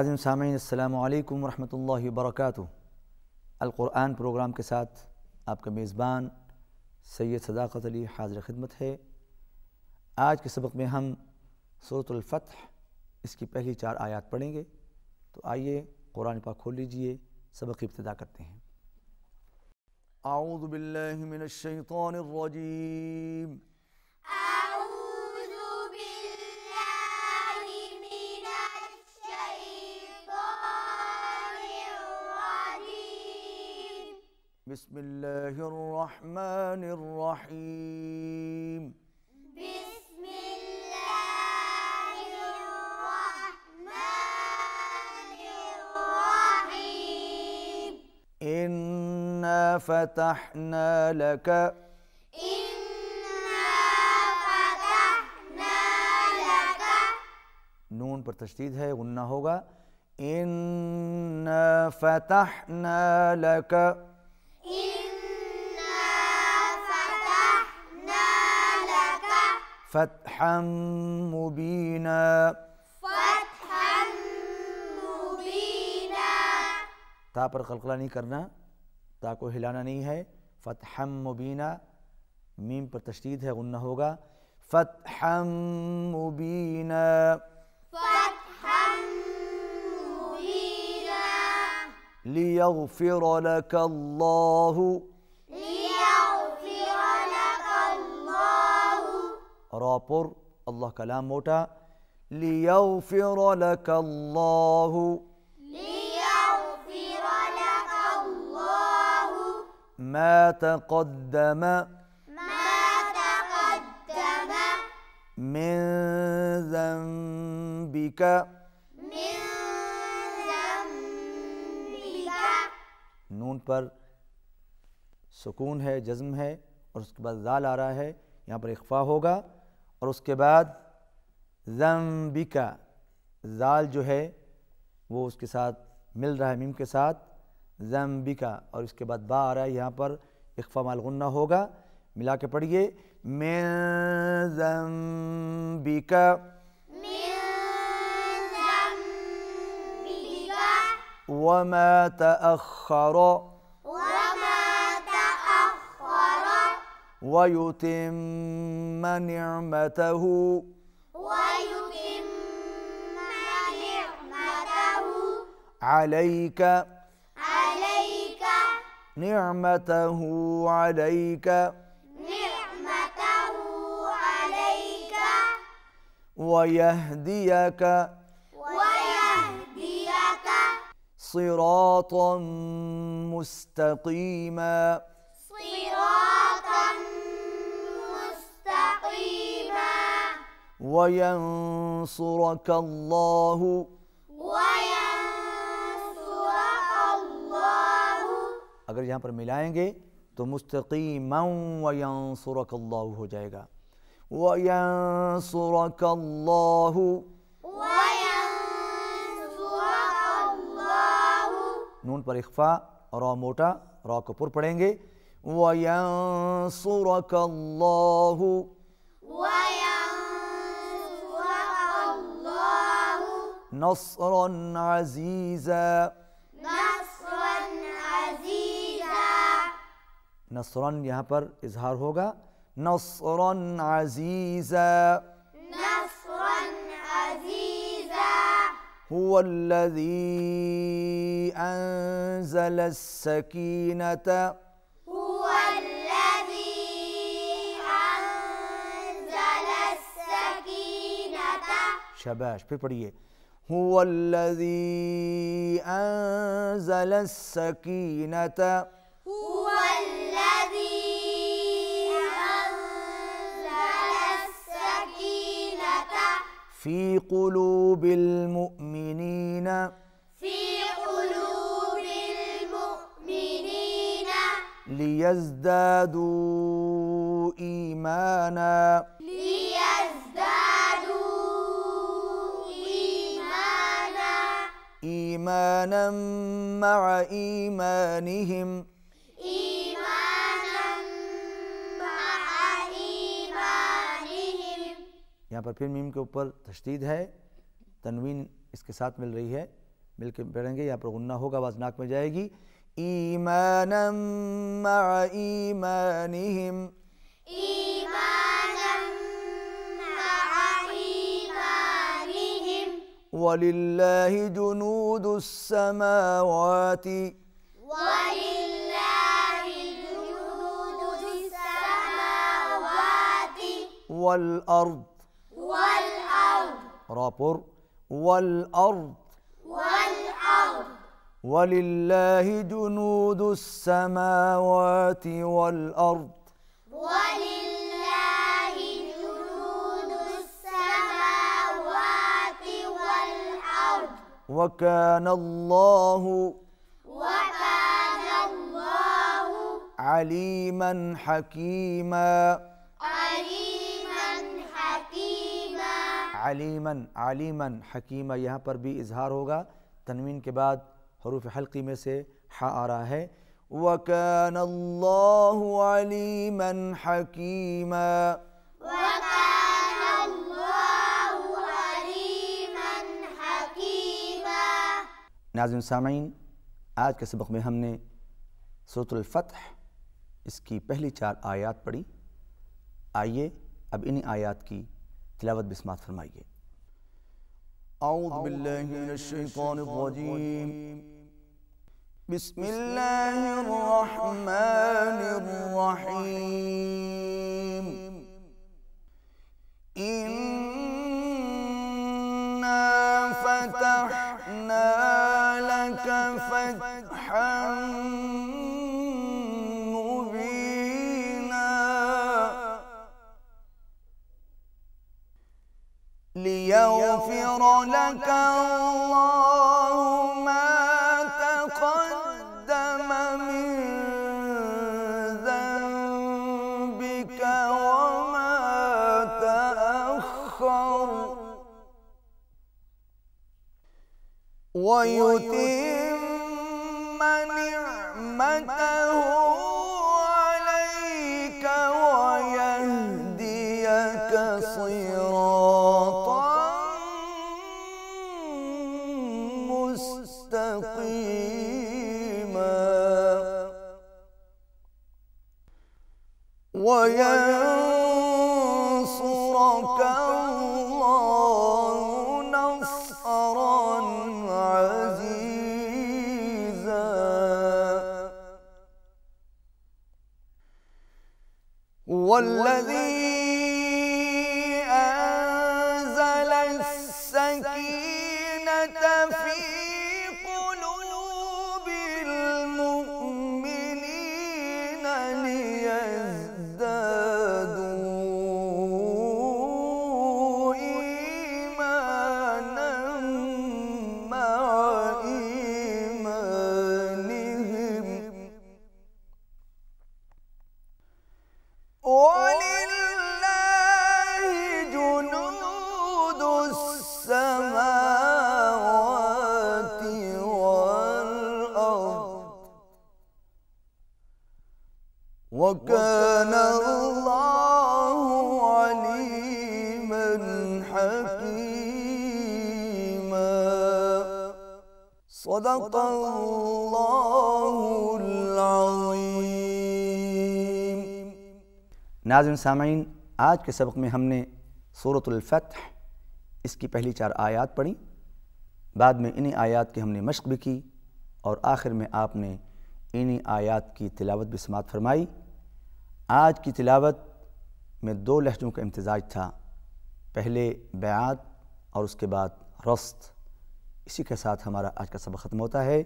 ناظرین سامعین السلام علیکم ورحمۃ اللہ وبرکاتہ القرآن پروگرام کے ساتھ آپ کا میزبان سید صداقت علی حاضر خدمت ہے آج کے سبق میں ہم صورت الفتح اس کی پہلی چار آیات پڑھیں گے تو آئیے قرآن پاک کھول لیجئے سبق ابتدا کرتے ہیں اعوذ باللہ من الشیطان الرجیم بسم الله الرحمن الرحيم بسم الله الرحمن الرحيم إنا فتحنا لك إنا فتحنا لك نون पर तशदीद है गुन्ना होगा إنا فتحنا لك فتحا مبينا فتحا مبينا تا پر قلقلہ نہیں کرنا تا کو ہلانا نہیں ہے فتحا مبينا मीम پر تشدید ہے غنہ ہوگا فتحا مبينا فتحا مبينا ليغفر لك الله rapor Allah kalam mota liyaghfira lakallahu liyaghfira lakallahu ma taqaddama ma taqaddama min dhanbika min dhanbika नून पर सुकून है जज्म है और उसके बाद जाल आ रहा है यहाँ पर इख्फा होगा اور اس کے بعد ذنبکا زال جو ہے وہ اس کے ساتھ مل رہا ہے میم کے ساتھ ذنبکا اور اس کے بعد با آ رہا ہے یہاں پر اخفا مالغنہ ہوگا ملا کے پڑھیے من ذنبکا وما مطرو ويتم نعمته ويتم نعمته عليك عليك نعمته عليك نعمته عليك ويهديك ويهديك صراطا مستقيما وينصرك الله وينصرك الله अगर यहाँ पर मिलाएंगे तो मुस्तकीमा वयंसुरक अल्लाह हो जाएगा वयंसुरक अल्लाह नून पर इख्फा रॉ मोटा रॉ को पुर पढ़ेंगे वयंसुरक अल्लाह نصرا عزيزا نصرا عزيزا نصرا یہاں پر اظہار ہوگا نصرا عزيزا نصرا عزيزا هو الذي أنزل السكينة هو الذي أنزل السكينة شاباش फिर هو الذي أنزل السكينة هو الذي في قلوب المؤمنين في قلوب المؤمنين ليزدادوا إيمانا إيمانا مع إيمانهم یہاں پر پھر میم کے اوپر تشدید ہے تنوین اس کے ساتھ مل رہی ہے مل کے پڑھیں گے یہاں پر غنہ ہوگا آواز ناک میں جائے گی ایمانا مع ایمانہم ایمانا ولله جنود السماوات ولله جنود السماوات والأرض والأرض رابور والأرض والأرض ولله جنود السماوات والأرض ولله وكان الله وكان الله عليما حكيما عليما حكيما عليما عليما حكيما یہاں پر بھی اظہار ہوگا تنوین کے بعد حروف حلقی میں سے हा آ رہا ہے وكان الله عليما حكيما ناظرین سامعین آج کے سبق میں ہم نے صورت الفتح اس کی پہلی چار آیات پڑھی آئیے اب انہی آیات کی تلاوت بسمات فرمائیے اعوذ باللہ من الشیطان الرجیم بسم اللہ الرحمن الرحیم ليغفر لك الله ما تقدم من ذنبك وما تأخر ويتيم مستقيما وينصرك الله نصرا عزيزا والذي حكيما صدق الله العظیم ناظرین سامعین آج کے سبق میں ہم نے صورت الفتح اس کی پہلی چار آیات پڑھی بعد میں انہیں آیات کی ہم نے مشق بھی کی اور آخر میں آپ نے انہی آیات کی تلاوت بھی سماعت فرمائی آج کی تلاوت میں دو لہجوں کا امتزاج تھا پہلے بیعات اور اس کے بعد رست اسی کے ساتھ ہمارا آج کا سبق ختم ہوتا ہے